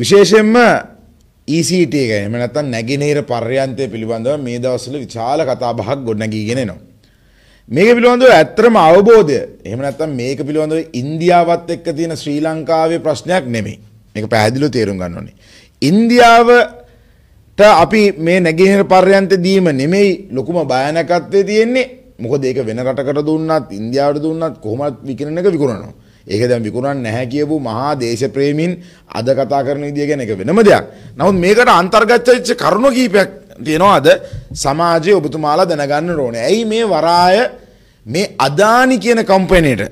විශේෂෙන්ම ECT ගැන එහෙම නැත්නම් නැගෙනහිර පර්යන්තය පිළිබඳව මේ දවස්වල විශාල කතා බහක් ගොඩනැගීගෙන එනවා. මේක පිළිබඳව ඇත්තම අවබෝධය එහෙම නැත්නම් මේක පිළිබඳව ඉන්දියාවත් එක්ක තියෙන ශ්‍රී ලංකාවේ ප්‍රශ්නයක් නෙමෙයි. මේක පැහැදිලිව තේරුම් ගන්න ඕනේ. ඉන්දියාවට අපි මේ නැගෙනහිර පර්යන්තය දීම නෙමෙයි ලොකුම භයානකත්වයේ තියෙන්නේ. මොකද ඒක වෙන රටකට දුන්නත් ඉන්දියාවට දුන්නත් කොහොමවත් විකිරණ එක විකුණනවා. ඒක දැන් විකුණන්න නැහැ කියපු මහා දේශප්‍රේමීන් අද කතා කරන විදිය ගැන එක වෙනම දෙයක්. නමුත් මේකට අන්තර්ගත වෙච්ච කරුණු කීපයක් තියෙනවා අද සමාජයේ ඔබතුමාලා දැනගන්න ඕනේ. ඇයි මේ වරාය මේ අදානි කියන කම්පැනිට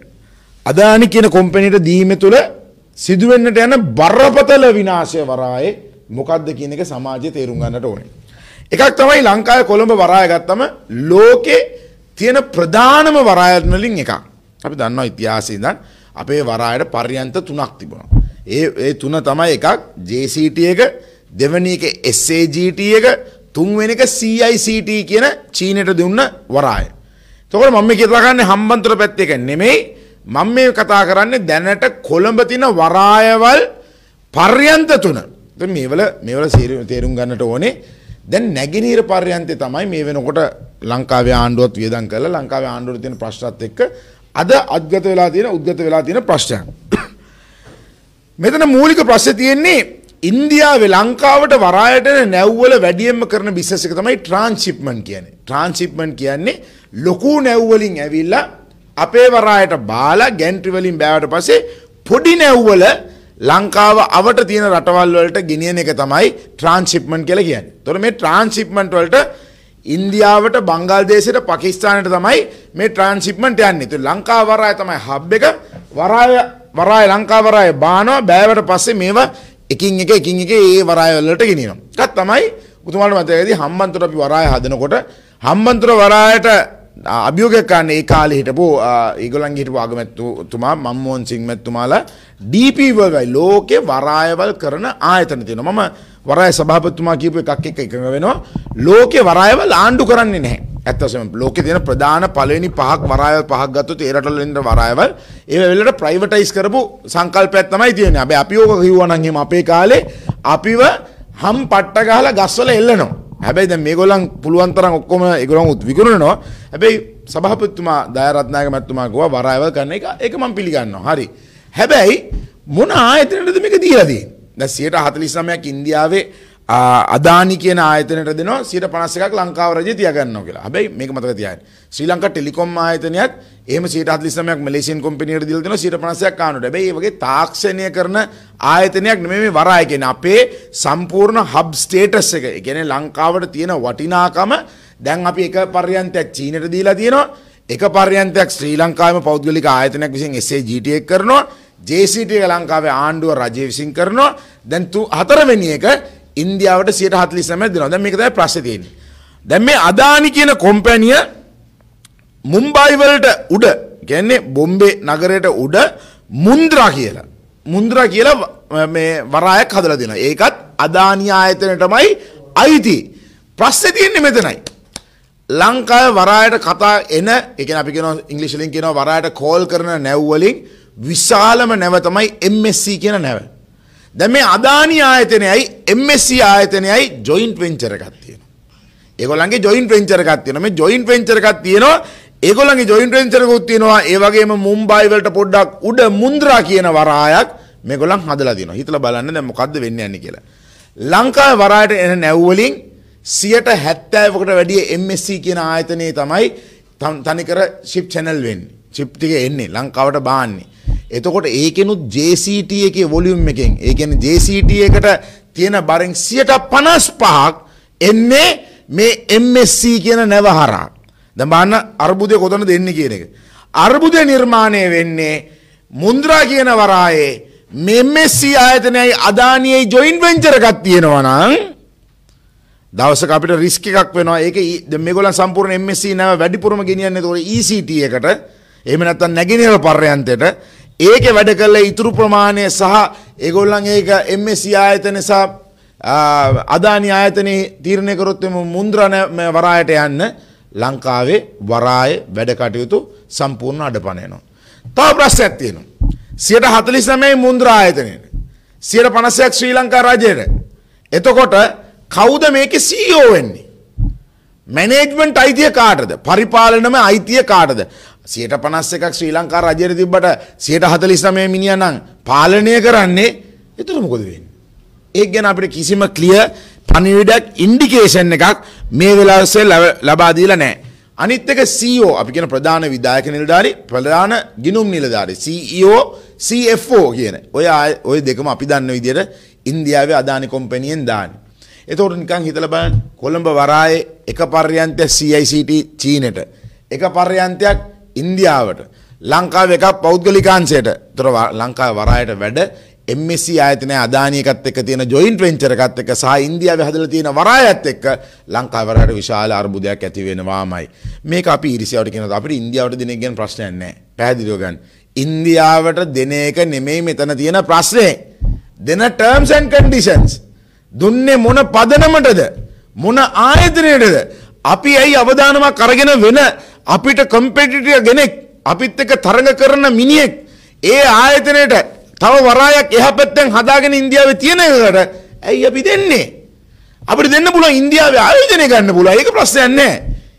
අදානි කියන කම්පැනිට දීම තුළ සිදුවෙන්නට යන බරපතල විනාශය වරායේ මොකද්ද කියන එක සමාජයේ තේරුම් ගන්නට ඕනේ. එකක් තමයි ලංකාවේ කොළඹ වරාය ගත්තම ලෝකේ තියෙන ප්‍රධානම වරායන් වලින් එකක්. අපි දන්නවා ඉතිහාසයේ ඉඳන් අපේ වරායට පර්යන්ත තුනක් තිබුණා. ඒ ඒ තුන තමයි එකක් JCT එක දෙවැනි එක SAGT එක තුන්වෙනි එක CICT කියන චීනෙට දුන්න වරාය. එතකොට මම මේ කතා කරන්නේ හම්බන්තොට පැත්තේ එක නෙමෙයි මම මේ කතා කරන්නේ දැනට කොළඹ තියෙන වරායවල් පර්යන්ත තුන. දැන් මේවල මේවල තේරුම් ගන්නට ඕනේ දැන් නැගිනීර පර්යන්තේ තමයි මේ වෙනකොට ලංකාවේ ආණ්ඩුවත් වියදම් කරලා ලංකාවේ ආණ්ඩුවට තියෙන ප්‍රශ්නත් එක්ක අද අද්ගත වෙලා තියෙන උද්ගත වෙලා තියෙන ප්‍රශ්නයක්. මෙතන මූලික ප්‍රශ්නේ තියෙන්නේ ඉන්දියාවේ ලංකාවට වරායට නැව්වල වැඩියෙන්ම කරන බිස්නස් එක තමයි ට්‍රාන්ස්ෂිප්මන්ට් කියන්නේ. ට්‍රාන්ස්ෂිප්මන්ට් කියන්නේ ලොකු නැව් වලින් ඇවිල්ලා අපේ වරායට බාලා ගැන්ට්‍රි වලින් බෑවට පස්සේ පොඩි නැව්වල ලංකාව අවට තියෙන රටවල් වලට ගෙනියන එක තමයි ට්‍රාන්ස්ෂිප්මන්ට් කියලා කියන්නේ. ඒතොර මේ ට්‍රාන්ස්ෂිප්මන්ට් වලට ඉන්දියාවට බංගල්දේශයට පකිස්ානයට තමයි මේ ට්‍රන්සිිප්මට යන්න තු ලංකා වරය තමයි හබ් එක වරාය වරාය ලංකාවරය බානවා බෑවට පස්සේ මේවා එකින් එක එකින් එක ඒ වරායවල්ලට ගෙනනම්. කත් තමයි උතුමාට මතයද හම්බන්තුර අපි වරාය හදනකොට හම්බන්තුර වරායට අභියෝගයක් කරන්න ඒ කාලේ හිටපු ඒගොල්ලන්ගේ හිටපු ආගමැතිතුමා මම්මෝහන් සිං මැතිතුමාලා DP වර්ගයි ලෝකේ වරායවල් කරන ආයතන තියෙනවා. මම වරාය සභාපතිතුමා කියපු එකක් එක්ක එකඟ වෙනවා. ලෝකේ වරායවල් ආණ්ඩු කරන්නේ නැහැ. ඇත්ත වශයෙන්ම ලෝකේ තියෙන ප්‍රධාන පළවෙනි පහක් වරායවල් පහක් ගත්තොත් ඒ රටවල ඉන්න වරායවල් ඒ වෙලාවට ප්‍රයිවටයිස් කරපු සංකල්පයක් තමයි තියෙන්නේ. හැබැයි අපි ඕක කිව්වා නම් එහෙම අපේ කාලේ අපිව හම් පට්ට ගහලා ගස්වල එල්ලනවා. හැබැයි දැන් මේගොල්ලන් පුළුවන් තරම් ඔක්කොම ඒගොල්ලන් උත් විකුණනවා. හැබැයි සභාපතිතුමා දයාරත්නායක මැතිතුමා ගෝවා වරායවල් කරන එක ඒක මම පිළිගන්නවා. හරි. හැබැයි මොන ආයතනයටද මේක දීලා තියෙන්නේ? දැන් 149ක් ඉන්දියාවේ අදානි කියන ආයතනයට දෙනවා 51ක් ලංකාව රජය තියාගන්නවා කියලා. හැබැයි මේක මතක තියාගන්න. ශ්‍රී ලංකා ටෙලිකොම් ආයතනයත් එහෙම 49ක් මැලේසියානු කම්පැනියට දීලා දෙනවා 150ක් ආනට. හැබැයි මේ වගේ තාක්ෂණය කරන ආයතනයක් නෙමෙයි මේ වරාය කියන්නේ. අපේ සම්පූර්ණ හබ් ස්ටේටස් එක. ඒ කියන්නේ ලංකාවට තියෙන වටිනාකම දැන් අපි එක පර්යන්තයක් චීනට දීලා තියෙනවා. එක පර්යන්තයක් ශ්‍රී ලංකාවේම පෞද්ගලික ආයතනයක් විසින් SAGT කරනවා. JCT එක ලංකාවේ ආණ්ඩුව රජය විසින් කරනවා. දැන් හතරවෙනි එක ඉන්දියාවට සියට හතලි සම දෙනවා දැ මේකතයි ප්‍රශ්තියෙන් දැම් මේ අදානි කියන කොම්පැනිය මුම්බයිවලට උඩ ගැන්නේ බොම්බේ නගරයට උඩ මුන්ද්‍රා කියලා මුන්ද්‍රා කියලා වරායක් හදල දෙෙන ඒකත් අදානි ආයතනටමයි අයිති ප්‍රශ්්‍ය තියෙන්නේ මෙතනයි ලංකාය වරායට කතා එන එක අපි කෙන ඉංගලිශලින් කියෙන වරායට කෝල් කරන නැව්වලින් විශාලම නැව තමයි MSC කියන නැව දැ මේ අදානි ආයතනයයි එMSC ආයතනයයි ජොයින් වෙන්චර එකක් තියෙන. ඒගොල්ලන්ගේ ජොයින් වෙන්චර එකක් තියෙන මේ ජොයින් වෙන්චර එකක් තියෙනවා ඒගොල්ලන්ගේ ජොයින් වෙන්චරකුත් තියෙනවා ඒ වගේම මුම්බයි වලට පොඩ්ඩක් උඩ මුන්ද්‍රා කියන වරායක් මේගොල්ලන් හදලා තියෙනවා. හිතලා බලන්න දැන් මොකද්ද වෙන්න යන්නේ කියලා. ලංකාවේ වරායට එන නැව් වලින් 70%කට වැඩිය MSC කියන ආයතනයේ තමයි තනිකර ෂිප් channel වෙන්නේ. ෂිප් ටික එන්නේ ලංකාවට බාන්නේ. එතකොට ඒකෙනුත් JCT එකේ වොලියුම් එකෙන් ඒ කියන්නේ JCT එකට තියෙන බරෙන් 155ක් එන්නේ මේ MSC කියන නැව හරහා. දැන් බලන්න අර්බුදය කොතනද එන්නේ කියන එක. අර්බුදය නිර්මාණය වෙන්නේ මුන්ද්‍රා කියන වරායේ මෙමෙස්සී ආයතනයයි අදානියයි ජොයින් වෙන්චර් එකක් තියෙනවා නම් දවසක අපිට රිස්ක් එකක් වෙනවා. ඒක මේගොල්ලන් සම්පූර්ණ MSC නැව වැඩිපුරම ගෙනියන්නේ ඒතකොට ECT එකට. එහෙම නැත්නම් නැගිනේර පර්යන්තයට. ඒක වැඩ කළ ඉතුරු ප්‍රමාණය සහ ඒගොල්ලන් ඒක MSC ආයතන සහ අදානි ආයතනයේ තීරණය කරොත් මුද්‍රණ වරායට යන්න ලංකාවේ වරාය වැඩ කටයුතු සම්පූර්ණ අඩපණ යනවා. තව ප්‍රශ්නයක් තියෙනවා. 149 මුද්‍රා ආයතනයේ 150ක් ශ්‍රී ලංකා රජයට. එතකොට කවුද මේකේ CEO වෙන්නේ? මැනේජ්මන්ට් අයිතිය කාටද? පරිපාලනම අයිතිය කාටද? සියට පනස් එකක් ශ්‍රී ලංකා රජර තිබට සියට හතලිස් නමය මිනිිය නං පාලනය කරන්නේ එතුර මොකොද වෙන්. ඒ ගැන අපිට කිසිම කලිය පනිවිඩක් ඉන්ඩිකේෂන් එකක් මේ වෙලාසේ ලබාදීල නෑ. අනිත්තක සෝ e අපි කියෙන ප්‍රධාන විදායක නිලධාරි ප්‍රධාන ගිනුම් නිලධාරි CEOෝ CFෝ කියන ඔය ඔය දෙකම අපි දන්න විදියට ඉන්දියාවේ අධානි කොම්පැනියෙන් දාන. එතවට නිකං හිතලබන් කොළඹ වරාය එක පර්යන්තය CICT චීනට. එක පර්යන්තයක් ඉන්දියාවට ලංකාව එකක් පෞද්ගලිකාංශයට තොර ලංකා වරායට වැඩ එම්මසි ආයතනය අධානයකත් එක තියෙන ජොයින්ට වෙන්චරකත් එක සහ ඉන්දියාව හදල තියෙන වරායත් එක්ක ලංකාවරට විශාල අර්බුදයක් ඇතිවෙනවාමයි මේ අපි ඉරිසිවට කියෙන අපට ඉන්දියාවට දෙන ගැන ප්‍රශ්නයන්නේ පැදිලෝගන් ඉන්දියාවට දෙන එක නෙමෙයි මෙතන තියෙන ප්‍රශ්නය දෙන ටර්ම්සන් කඩිෂන්ස් දුන්නේ මොන පදනමටද මොන ආයතනයටද අපි ඇයි අවධානමක් කරගෙන වෙන අපිට කම්පෙටිටිය ගෙනෙක් අපිත් එක තරඟ කරන මිනිෙක් ඒ ආයතනයට තව වරායක් එහ පැත්තැන් හදාගෙන ඉන්දියාව තියෙන එකට ඇයි අපි දෙන්නේ. අපි දෙන්න පුල ඉන්දියාව ආයෝජනය ගන්න පුල ඒක ප්‍රශ්යන්නේ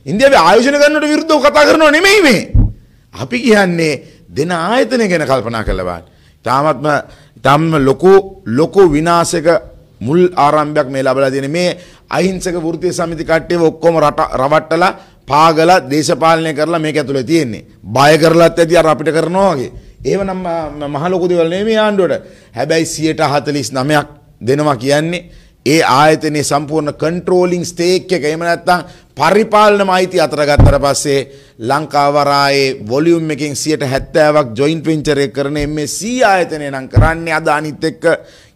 ඉන්දියාව ආයෝජන ගන්නට විරුද්ධ කතා කරනවා නෙමෙයි මේ. අපි කියන්නේ දෙන ආයතනය ගැන කල්පනා කළවන්. තාමත්ම තම්ම ලොකු ලොකු විනාසක මුල් ආරම්භයක් මේ ලබලා තියෙන මේ අහිංසක වෘතිය සමිති කට්ටිය ඔක්කොම රට රවට්ටලා පාගල දේශපාලනය කරලා මේක ඇතුළේ තියෙන්නේ. බය කරලත් ඇති අර අපිට කරනවා වගේ. එහෙමනම් මහ ලොකු දේවල් නෙමෙයි ආණ්ඩුවට. හැබැයි 149ක් දෙනවා කියන්නේ ඒ ආයතනයේ සම්පූර්ණ කන්ට්‍රෝලිං ස්ටේක් එක එහෙම නැත්නම් පරිපාලනම අයිති අතර ගත්තට පස්සේ ලංකාවරායේ වොලියුම් එකෙන් 70ක් ජොයින්ට් වෙන්චර් එක කරන MSC ආයතනය නම් කරන්නේ අද අනිත් එක්ක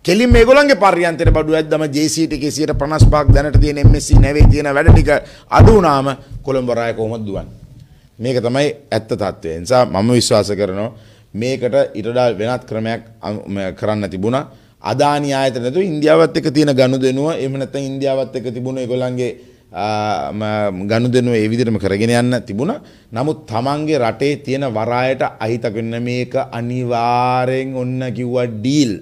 කෙලින් මේගොල්ලන්ගේ පරියන්තර බඩු ඇද්දම JCT එකේ 155ක් දැනට තියෙන MSC නැවේ තියෙන වැඩ ටික අඩු වුණාම කොළඹ රාය කොහොමද දුවන්නේ මේක තමයි ඇත්ත తත්වය නිසා මම විශ්වාස කරනවා මේකට ඊටඩා වෙනත් ක්‍රමයක් කරන්න තිබුණා අදානි ආයතන නැතුව ඉන්දියාවත් එක්ක තියෙන ගනුදෙනුව එහෙම නැත්නම් ඉන්දියාවත් එක්ක තිබුණ ඒගොල්ලන්ගේ ගනුදෙනුව ඒ විදිහටම කරගෙන යන්න තිබුණා. නමුත් Tamange රටේ තියෙන වරායට අහිතක වෙන මේක අනිවාර්යෙන් ඔන්න කිව්වා ඩීල්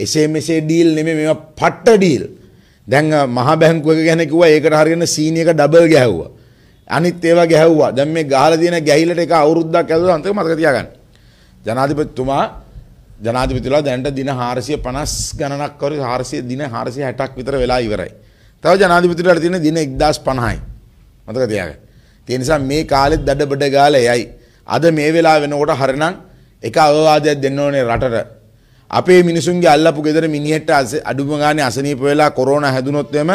එසේ මෙසේ ඩීල් නෙමෙයි මේවා පට්ට ඩීල්. දැන් මහා බැංකුවක ගැන කිව්වා ඒකට හරියන සීනියක ඩබල් ගැහුවා. අනිත් ඒවා ගැහුවා. දැන් මේ ගහලා තියෙන ගැහිල්ලට එක අවුරුද්දක් ඇතුළත අන්තිම මතක තියාගන්න. ජනාධිපතිතුමා ජනාධිපතිතුමා දැනට දින 450 ගණනක් කරු 400 දින 460ක් විතර වෙලා ඉවරයි. තව ජනාධිපතිතුමාට තියෙන දින 1050යි. මතක තියාගන්න. ඒ නිසා මේ කාලෙත් දඩබඩ ගාලා එයි. අද මේ වෙලාව වෙනකොට හරනම් එක අවවාදයක් දෙන්න ඕනේ රටට. අපේ මිනිසුන්ගේ අල්ලපු ගෙදර මිනිහට අඩුම ගානේ අසනීප වෙලා කොරෝනා හැදුනොත් එම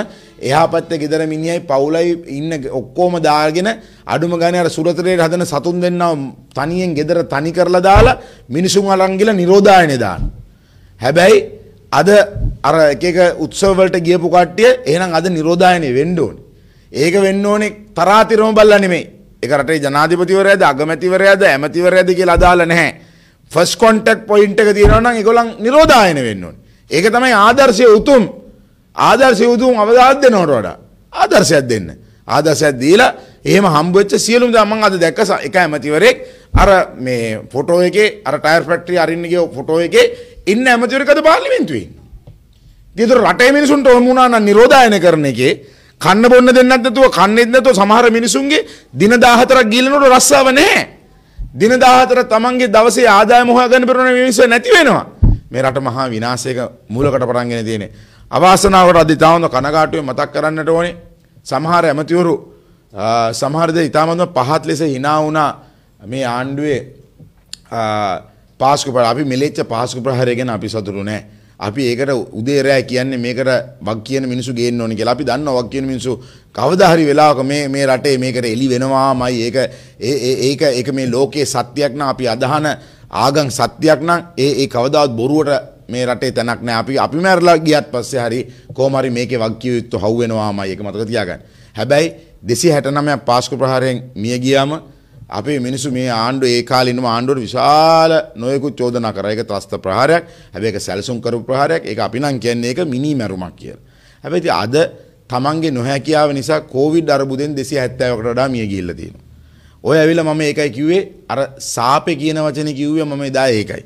එහා පැත්තේ ගෙදර මිනිහයි පවුලයි ඉන්න ඔක්කොම දාගෙන අඩුම ගානේ අර සුරතරේට හදන සතුන් දෙන්නව තනියෙන් ගෙදර තනි කරලා දාලා මිනිසුන් අරන් ගිහලා නිරෝධායනේ දාන. හැබැයි අද අර එක එක උත්සව වලට ගියපු කට්ටිය එහෙනම් අද නිරෝධායනේ වෙන්න ඕනේ. ඒක වෙන්න ඕනේ තරාතිරම බල්ලා නෙමෙයි. ඒක රටේ ජනාධිපතිවරයාද අගමැතිවරයාද ඇමතිවරයාද කියලා අදාළ නැහැ. ෆස් කොන්ටක් පොයින්ට එක තියෙනවනම් ඒගොල්ලන් නිරෝධායන වෙන්න ඕනේ. ඒක තමයි ආදර්ශයේ උතුම් ආදර්ශයේ උතුම් අවදාත් දෙනවට වඩා ආදර්ශයක් දෙන්න. ආදර්ශයක් දීලා එහෙම හම්බ වෙච්ච සියලුම දා මම අද දැක්ක එක ඇමතිවරයෙක් අර මේ ෆොටෝ එකේ අර ටයර් ෆැක්ටරි අරින්න ගිය ෆොටෝ එකේ ඉන්න ඇමතිවරයෙක්ද පාර්ලිමේන්තුවේ ඉන්නේ. ඊතර රටේ මිනිසුන්ට ඕම වුණා නම් නිරෝධායන කරන එකේ කන්න බොන්න දෙන්නත් නැතුව කන්නේත් නැතුව සමහර මිනිසුන්ගේ දින 14ක් ගිලිනකොට රස්සාව නැහැ. දින 14 තමන්ගේ දවසේ ආදායම හොයාගන්න බැරුණ මිනිස්සු නැති වෙනවා. මේ රට මහා විනාශයක මූලකට පටන්ගෙන තියෙන්නේ. අවාසනාවට අද ඉතාමත් කනගාටුවෙන් මතක් කරන්නට ඕනේ. සමහර ඇමතිවරු සමහර දේ ඉතාමත්ම පහත් ලෙස hina වුණා මේ ආණ්ඩුවේ පාස්කු අපි මිලේච්ච පාස්කු ප්‍රහාරය ගැන අපි සතුටු නැහැ. අපි ඒකට උදේරෑ කියන්නේ මේකට වක් කියන මිනිසු ගේන්න ඕනි කියලා. අපි දන්නවා වක් කියන මිනිසු කවදා හරි වෙලාවක මේ මේ රටේ මේකට එළි වෙනවාමයි. ඒක ඒක ඒක මේ ලෝකයේ සත්‍යයක් නා අපි අදහන ආගම් සත්‍යයක් නම් ඒ ඒ කවදාවත් බොරුවට මේ රටේ තැනක් නෑ අපි අපි මැරලා ගියත් පස්සේ හරි කොහොම හරි මේකේ වග්කිය යුක්ත හවු වෙනවාමයි ඒක මතක තියාගන්න. හැබැයි 269ක් පාස්කු ප්‍රහාරයෙන් මිය ගියාම අපේ මිනිසු මේ ආණ්ඩුව ඒ කාලින්ම ආණ්ඩුවට විශාල නොයෙකුත් චෝදනා කරා. ඒක ත්‍රස්ත ප්‍රහාරයක්. හැබැයි ඒක සැලසුම් කරපු ප්‍රහාරයක්. ඒක අපි නම් කියන්නේ ඒක මිනි මැරුමක් කියලා. හැබැයි අද තමන්ගේ නොහැකියාව නිසා කෝවිඩ් අර්බුදෙන් 270කට වඩා මිය ගිහිල්ලා තියෙනවා. ඔය ඇවිල්ලා මම ඒකයි කිව්වේ අර සාපේ කියන වචනේ කිව්වේ මම එදා ඒකයි.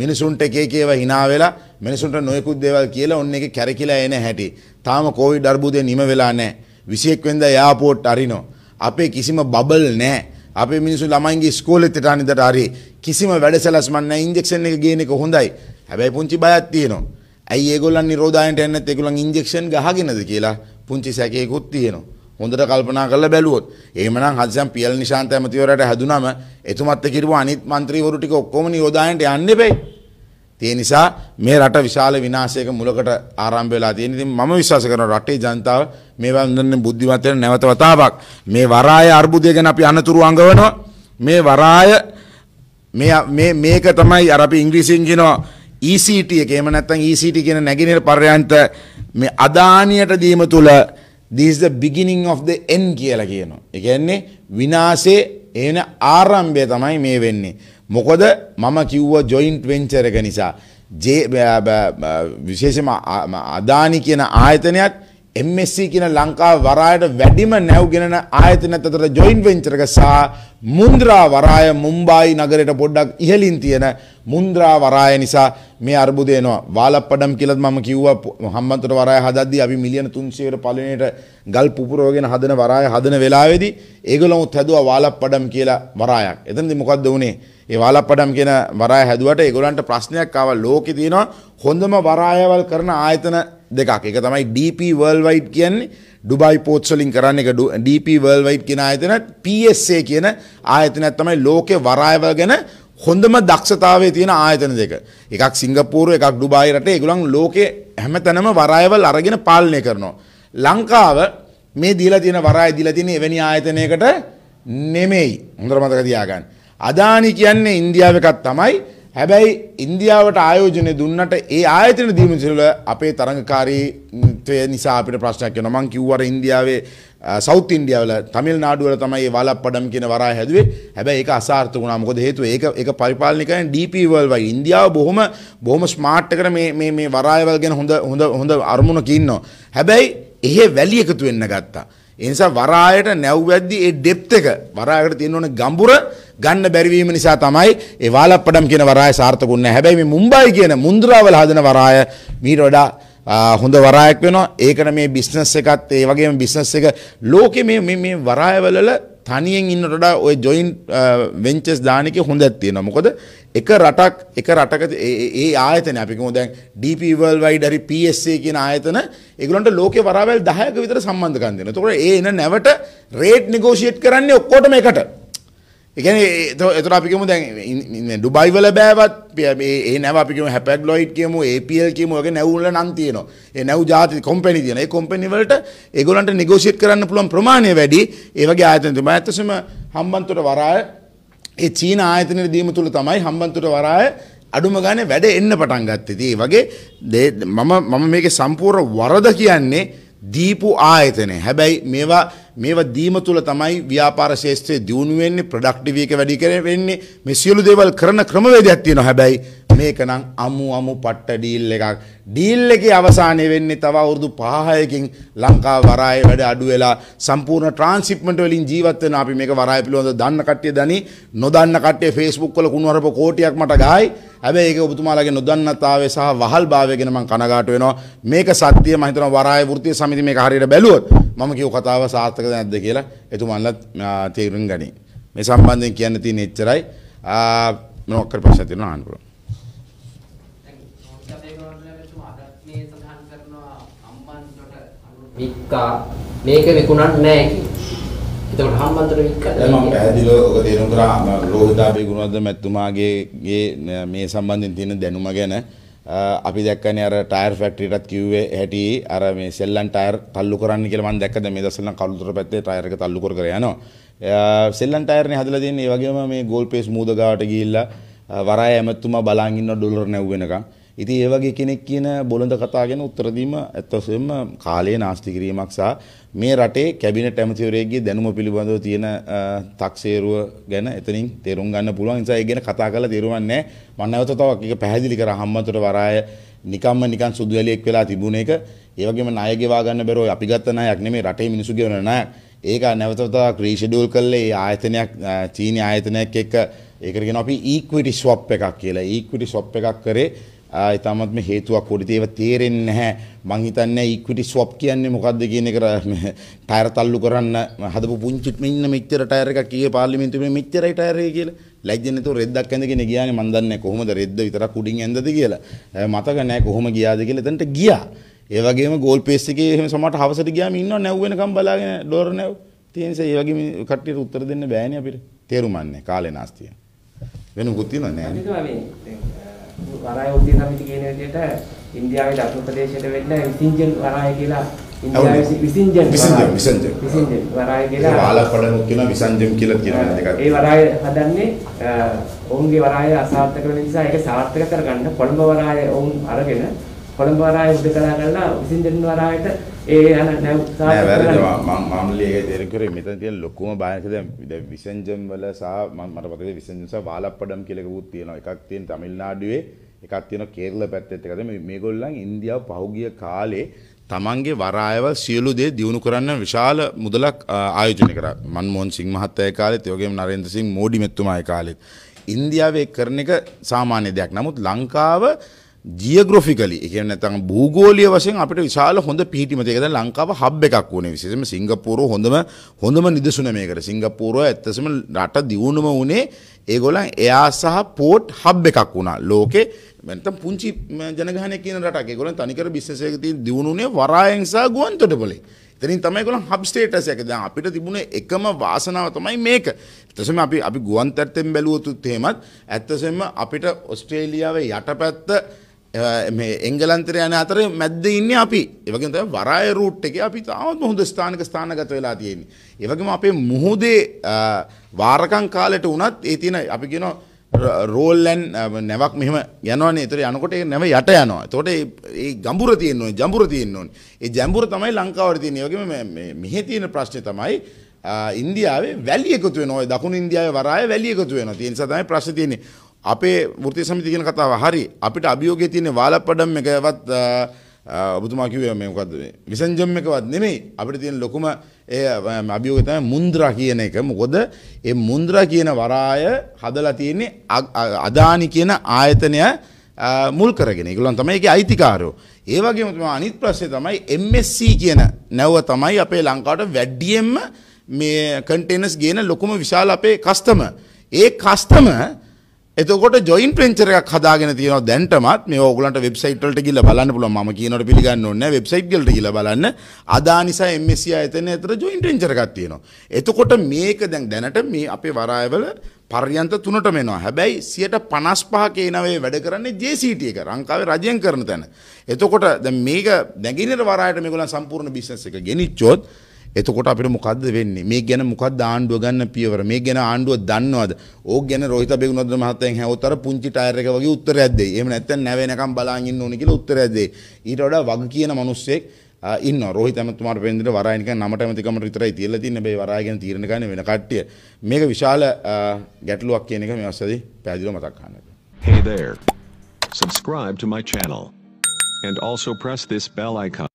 මිනිසුන්ට එක එක ඒවා hina වෙලා මිනිසුන්ට නොයෙකුත් දේවල් කියලා ඔන්න එක කැරකිලා එන හැටි. තාම කෝවිඩ් අර්බුදේ නිම වෙලා නැහැ. 21 වෙනිදා එයාපෝට් අරිනවා. අපේ කිසිම බබල් නැහැ. අපේ මිනිසු ළමයින්ගේ ස්කෝලෙත් ටානිදට හරි කිසිම වැඩසලස්මන්න ඉන්ජෙක්ෂන් එක ගේන එක හොඳයි හැබැයි පුංචි බයත් තියෙනවා. ඇයි ඒගොල්ලන් නිරෝධායනට එන්නත් ඒගොල්ලන් ඉන්ජෙක්ෂන් ගහගෙනද කියලා පුංචි සැකයකුත් තියෙනවා. හොඳට කල්පනා කරලා බැලුවොත් එහෙමනම් හදිසියම් පියල් නිශාන්ත ඇමතිවරයාට හැදුනම එතුමත් එක්ක ඉරුව අනිත් മന്ത്രിවරු ටික ඔක්කොම නිරෝධායනට යන්න එපේ. ඒ නිසා මේ රට විශාල විනාශයක මුලකට ආරම්භ වෙලා තියෙන. ඉතින් මම විශ්වාස කරනවා රටේ ජනතාව මේවා හඳුනන්නේ බුද්ධිමත් වෙන නැවත වතාවක්. මේ වරාය අර්බුදය ගැන අපි අනතුරු අඟවනවා. මේ වරාය මේ මේ මේක තමයි අර අපි ඉංග්‍රීසියෙන් කියනවා ECT එක. එහෙම නැත්නම් ECT කියන නැගිනිර පර්යන්ත මේ අදානියට දීම තුල this is the beginning of the end කියලා කියනවා. ඒ කියන්නේ විනාශයේ එන ආරම්භය තමයි මේ වෙන්නේ. මොකොද මම කිව්ව ජොයින්ට් වෙන්චර එක නිසා ජේ විශේෂම අදානි කියන ආයතනයත් MSC කියන ලංකාව වරායට වැඩිම නැව්ගෙනන ආයතනත් අතර ජොයින් වෙන්චර් එක සහ මුන්ද්‍රා වරාය මුම්බායි නගරයට පොඩ්ඩක් ඉහළින් තියෙන මුන්ද්‍රා වරාය නිසා මේ අර්බුදය එනවා. වාලප්පඩම් කියලාත් මම කිව්වා හම්බන්තොට වරාය හදද්දී අපි මිලියන 300 කට පළවෙනියට ගල් පුපුරවගෙන හදන වරාය හදන වෙලාවේදී ඒගොල්ලොත් හැදුවා වාලප්පඩම් කියලා වරායක්. එතනදී මොකද්ද වුනේ? ඒ වාලප්පඩම් කියන වරාය හැදුවට ඒගොල්ලන්ට ප්‍රශ්නයක් ආවා ලෝකේ තියෙනවා හොඳම වරායවල් කරන ආයතන දෙකක් එක තමයි DP වර්ල්වයිඩ් කියන්නේ ඩුබයි පෝත්සලින් කරන්න එක DP වර්ල්වයිඩ් කියන ආයතනත් PSA කියන ආයතනත් තමයි ලෝකෙ වරායව ගැන හොඳම දක්ෂතාවය තියෙන ආයතන දෙක එකක් සිංගපූරු එකක් ඩුබායි රටේ ඒගොල්ලන් ලෝකෙ හැමතැනම වරායවල් අරගෙන පාලනය කරනවා ලංකාව මේ දීලා තියෙන වරාය දීලා තියෙන එවැනි ආයතනයකට නෙමෙයි හොඳට මතක තියාගන්න අදානි කියන්නේ ඉන්දියාව එකක් තමයි හැබැයි ඉන්දියාවට ආයෝජනය දුන්නට ඒ ආයතන දීම සිරල අපේ තරඟකාරීත්වය නිසා අපිට ප්‍රශ්නයක් වෙනවා මං කිව්වර ඉන්දියාවේ සෞත් ඉන්දියාවල තමිල් නාඩුවල තමයි ඒ වලප්පඩම් කියන වරාය හැදුවේ හැබැයි ඒක අසාර්ථක වුණා මොකද හේතුව ඒක ඒක පරිපාලනය කරන්නේ DP World වගේ ඉන්දියාව බොහොම බොහොම ස්මාර්ට් එකට මේ මේ මේ වරායවල ගැන හොඳ හොඳ හොඳ අරමුණක ඉන්නවා හැබැයි එහෙ වැලි එකතු වෙන්න ගත්තා එනිසා වරායට නැව්වැද්දි ඒ ඩෙප්ත් එක වරායකට තියෙන ඕන ගඹුර ගන්න බැරි වීම නිසා තමයි ඒ වාලප්පඩම් කියන වරාය සාර්ථක වුණේ. හැබැයි මේ මුම්බායි කියන මුන්ද්‍රාවල හදන වරාය මීට වඩා හොඳ වරායක් වෙනවා. ඒකන මේ බිස්නස් එකත් ඒ වගේම බිස්නස් එක ලෝකේ මේ මේ වරායවලල තනියෙන් ඉන්නට වඩා ඔය ජොයින් වෙන්චස් දාන එකේ හොඳක් තියෙනවා. මොකද එක රටක් එක රටක ඒ ආයතන අපි කියමු දැන් DP World Wide හරි PSA කියන ආයතන ඒගොල්ලන්ට ලෝකේ වරාවල් 10ක විතර සම්බන්ධකම් දෙනවා. ඒතකොට ඒ එන නැවට රේට් නෙගෝෂিয়েට් කරන්නේ ඔක්කොටම එකට. එකන එතුර අපිකම දැන් ඩුබයිවල බෑවත් ඒ නැව අපිකම හැපැක් ලොයිට් කියමු ඒපල් කියමුගේ නැවුල නන්තියන නැව ජාති කොම්පැනි තියන කොම්පැනිවලට ඒගොලන්ට නිගෝසිට් කරන්න පුළුවන් ප්‍රමාණය වැඩි ඒවගේ ආතනතුම ඇත්තසම හම්බන්තුට වරාය ඒ චීන ආයතනයට දීම තුළ තමයි හම්බන්තුට වරාය අඩුම ගානේ වැඩ එන්න පටන් ගත්තේ. ඒ වගේ මම මම මේකේ සම්පූර්ණ වරද කියන්නේ දීපු ආයතනය. හැබැයි මේවා මේවා දීම තුළ තමයි ව්‍යාපාර ශේෂත්‍රයේ දියුණු වෙන්නේ ප්‍රොඩක්ටිව් එක වැඩි කරගෙන වෙන්නේ. මේ සියලු දේවල් කරන ක්‍රමවේදයක් තියෙනවා. හැබැයි මේකනම් අමු අමු පට්ට ඩීල් එකක්. ඩීල් එකේ අවසානය වෙන්නේ තව අවුරුදු 5කින් ලංකාව වරායේ වැඩ අඩු වෙලා සම්පූර්ණ ට්‍රාන්ස්ෂිප්මන්ට් වලින් ජීවත් වෙන අපි මේක වරාය පිළිබඳව දන්න කට්ටිය දනි නොදන්න කට්ටිය Facebook වල කුණුවරප කෝටියක් මට ගහයි. හැබැයි ඒක ඔබතුමාලගේ නොදන්නතාවය සහ වහල්භාවය ගැන මම කනගාටු වෙනවා. මේක සත්‍ය මම හිතනවා වරාය වෘත්තීය සමිතිය මේක හරියට බැලුවොත් මම කියව කතාව සාර්ථකද නැද්ද කියලා එතුමන්ලත් තේරුම් ගනී. මේ සම්බන්ධයෙන් කියන්න තියෙන එච්චරයි. මොනවක් කර ප්‍රශ්න තියෙනවා අහන්න පුළුවන්. වික්කා මේක විකුණන්නේ නැහැ කියලා. එතකොට හම්බන්තොට වික්කා දැන් මම පැහැදිලිව ඔක තේරුම් කරා රෝහිතාබේ ගුණවර්ධන මැතිතුමාගේ මේ සම්බන්ධයෙන් තියෙන දැනුම ගැන අපි දැක්කනේ අර ටයර් ෆැක්ටරියටත් කිව්වේ හැටි අර මේ සෙල්ලන් ටයර් තල්ලු කරන්න කියලා මම දැක්කද මේ දවස්වල කලුතර පැත්තේ ටයර් එක තල්ලු කර කර යනවා සෙල්ලන් ටයර්නේ හදලා තියෙන්නේ ඒ වගේම මේ ගෝල් පේස් මූද ගාවට ගිහිල්ලා වරාය ඇමතුමා බලන් ඉන්න ඩොලර් නැව් වෙනකන් ඉතින් ඒ වගේ කෙනෙක් කියන බොළඳ කතා ගැන උත්තර දීම ඇත්තටම කාලයේ නාස්ති කිරීමක් සහ මේ රටේ කැබිනට් ඇමතිවරයෙක්ගේ දැනුම පිළිබඳව තියෙන තක්සේරුව ගැන එතනින් තේරුම් ගන්න පුළුවන් නිසා ඒ ගැන කතා කරලා තේරුමක් නැහැ මම නැවත තවක් ඒක පැහැදිලි කරා හම්බන්තොට වරාය නිකම්ම නිකන් සුදු ඇලියෙක් වෙලා තිබුණ එක ඒ වගේම ණය ගෙවා ගන්න බැරුව අපි ගත්ත ණයක් නෙමෙයි රටේ මිනිස්සු ගෙවන ණයක් ඒක නැවතවතාවක් රීෂෙඩියුල් කළේ ආයතනයක් චීන ආයතනයක් එක්ක ඒකට කියනවා අපි ඊක්විටි ස්වොප් එකක් කියලා ඊක්විටි ස්වොප් එකක් කරේ ඉතාමත්ම හේතුවක් හොඩි ඒව තේරෙන්නේ නැහැ මං හිතන්නේ ඉක්විටි ස්වොප් කියන්නේ මොකද්ද කියන එක ටයර් තල්ලු කරන්න හදපු පුංචි මෙන්න මෙච්චර ටයර් එකක් ගියේ පාර්ලිමේන්තුවේ මෙච්චරයි ටයර් එක කියලා ලැජ්ජ නැතුව රෙද්දක් ඇඳගෙන ගියානේ මන් දන්නේ කොහොමද රෙද්ද විතරක් උඩින් ඇඳද කියලා මතක නැහැ කොහොම ගියාද කියලා එතනට ගියා ඒ වගේම ගෝල් පේස් එකේ එහෙම සමහරට හවසට ගියාම ඉන්නව නැව් වෙනකම් බලාගෙන ඩෝර නැව් තියෙන නිසා ඒ වගේ කට්ටියට උත්තර දෙන්න බෑනේ අපිට තේරුම් ගන්න කාලේ නාස්තිය වෙන මුකුත් තියනවා නෑ වරාය උද්දී සමිති කියන විදිහට ඉන්දියාවේ දකුණු ප්‍රදේශයට වෙන්න විසින්ජන් වරාය කියලා ඉන්දියාවේ විසින්ජන් විසින්ජන් විසින්ජන් විසින්ජන් වරාය කියලා ආලපඩනු කියන විසින්ජන් කියලා කියන දෙකක්. ඒ වරාය හදන්නේ ඔවුන්ගේ වරාය අසාර්ථක වෙන නිසා ඒක සාර්ථක කරගන්න කොළඹ වරාය ඔවුන් අරගෙන කොළඹ වරාය උඩකලා කරලා විසින්දෙන්න වරායට ඒ යන නැව් සාපේ මෙතන තියෙන ලොකුම බායක දැන් විසංජම් වල සහ මට මතකද විසංජම් සහ වාලප්පඩම් කියලා එකකුත් තියෙනවා. එකක් තියෙන තමිල්නාඩුවේ එකක් තියෙන කේරළ පැත්තෙත් එකද මේගොල්ලන් ඉන්දියාව පහුගිය කාලේ තමන්ගේ වරායවල් සියලු දේ දියුණු කරන්න විශාල මුදලක් ආයෝජනය කරා. මන්මෝහන් සිංහ මහත්තයා කාලෙත්, ඒ වගේම නරේන්ද්‍ර සිංහ මෝඩි මෙතුමා කාලෙත්. ඉන්දියාවේ කරන එක සාමාන්‍ය දෙයක්. නමුත් ලංකාව ජියග්‍රොෆිකලි එක නැතන් භූගෝලිය වශයෙන් අපට විශාල හොඳ පිහිටිම එකද ලංකාව හබ් එකක් වුණේ විශේෂම සිංගපූරුව හොඳම හොඳම නිදසුන මේකට සිංගපූරුව ඇත්තසම රට දියුණුම වුණේ ඒගොලන් එයා සහ පෝට් හබ් එකක් වුණා ලෝකේ මෙතම් පුංචි ජනගහනය කියන රටක් ඒගොලන් තනිකර බිස්නසයකති දියුණුනේ වරායෙන් සහ ගුවන් තොටපලේ එතනින් තමයි ඒගොල්ලන් හබ් ස්ටේටස් එක දැන් අපිට තිබුණ එකම වාසනාව තමයි මේක. ඇත්තසම අපි අපි ගුවන් තැටෙන් බැලුවොත් එහෙමත් ඇත්තසම අපිට ඕස්ට්‍රේලියාවේ යටපැත්ත මේ එංගලන්තර යන අතර මැද්ද ඉන්නේ අපි. ඒ වගේම තමයි වරාය රූට් එකේ අපි තාමත් හොඳ ස්ථානක ස්ථානගත වෙලා තියෙන්නේ. ඒ වගේම අපේ මුහුදේ වාරකම් කාලයට උනත් ඒ තියෙන අපි කියනවා රෝල් නැවක් මෙහෙම යනවනේ. ඒතර යනකොට ඒ නැව යට යනවා. ඒතකොට ඒ ගැඹුර තියෙන්න ඕනේ, ජඹුර තියෙන්න ඕනේ. ඒ ජඹුර තමයි ලංකාවට තියෙන්නේ. ඒ වගේම මේ මෙහි තියෙන ප්‍රශ්නේ තමයි ඉන්දියාවේ වැලි එකතු වෙනවා. දකුණු ඉන්දියාවේ වරාය වැලි එකතු වෙනවා. ඒ නිසා තමයි ප්‍රශ්නේ තියෙන්නේ. අපේ වෘති සමිති කියන කතාව හරි අපිට අභියෝගය තියෙන වාලපඩම් එකවත් ඔබතුමා කිව්වේ මේ මොකද්ද මේ විසංජම් එකවත් නෙමෙයි අපිට තියෙන ලොකුම ඒ අභියෝගය තමයි මුන්ද්‍රා කියන එක මොකද ඒ මුන්ද්‍රා කියන වරාය හදලා තියෙන්නේ අදානි කියන ආයතනය මුල් කරගෙන ඒගොල්ලන් තමයි ඒකේ අයිතිකාරයෝ ඒ වගේම තමයි අනිත් ප්‍රශ්නේ තමයි MSC කියන නැව තමයි අපේ ලංකාවට වැඩියෙන්ම මේ කන්ටේනර්ස් ගේන ලොකුම විශාල අපේ කස්ටමර් ඒ කස්ටමර් එතකොට ජොයින් පෙන්චර එකක් හදාගෙන තියෙනවා දැන්ටමත් මේ ඕගලන්ට වෙබ්සයිට් වලට ගිහිල්ලා බලන්න පුළුවන් මම කියනකොට පිළිගන්න ඕනේ නැහැ වෙබ්සයිට් වලට ගිහිල්ලා බලන්න අදානිසා MSCI එතන අතර ජොයින් පෙන්චර එකක් තියෙනවා එතකොට මේක දැන් දැනට මේ අපේ වරායවල පර්යන්ත තුනට මෙනවා හැබැයි 155 කේනවේ වැඩ කරන්නේ JCT එක ලංකාවේ රජයෙන් කරන තැන එතකොට දැන් මේක නැගිනේර වරායට මේගොල්ලන් සම්පූර්ණ බිස්නස් එක ගෙනිච්චොත් එතකොට අපිට මොකද්ද වෙන්නේ මේ ගැන මොකක්ද ආණ්ඩුව ගන්න පියවර මේ ගැන ආණ්ඩුව දන්නවද ඕක ගැන රෝහිත බෙගුණොද්ද මහත්තයෙන් හැවොත්තර පුංචි ටයර් එක වගේ උත්තරයක් දෙයි එහෙම නැත්නම් නැව වෙනකම් බලන් ඉන්න ඕනේ කියලා උත්තරයක් දෙයි ඊට වඩා වග කියන මිනිස්සෙක් ඉන්න රෝහිත ඇමතුමාට වෙන්දට වරායනික නමට ඇමතිකමට විතරයි තියලා තින්නේ මේ වරාය ගැන තීරණ ගන්න වෙන කට්ටිය මේක විශාල ගැටලුවක් කියන එක මේ අවස්ථාවේදී පැහැදිලිව මතක් කරගන්න. Hey there. Subscribe to my channel and also press this bell icon.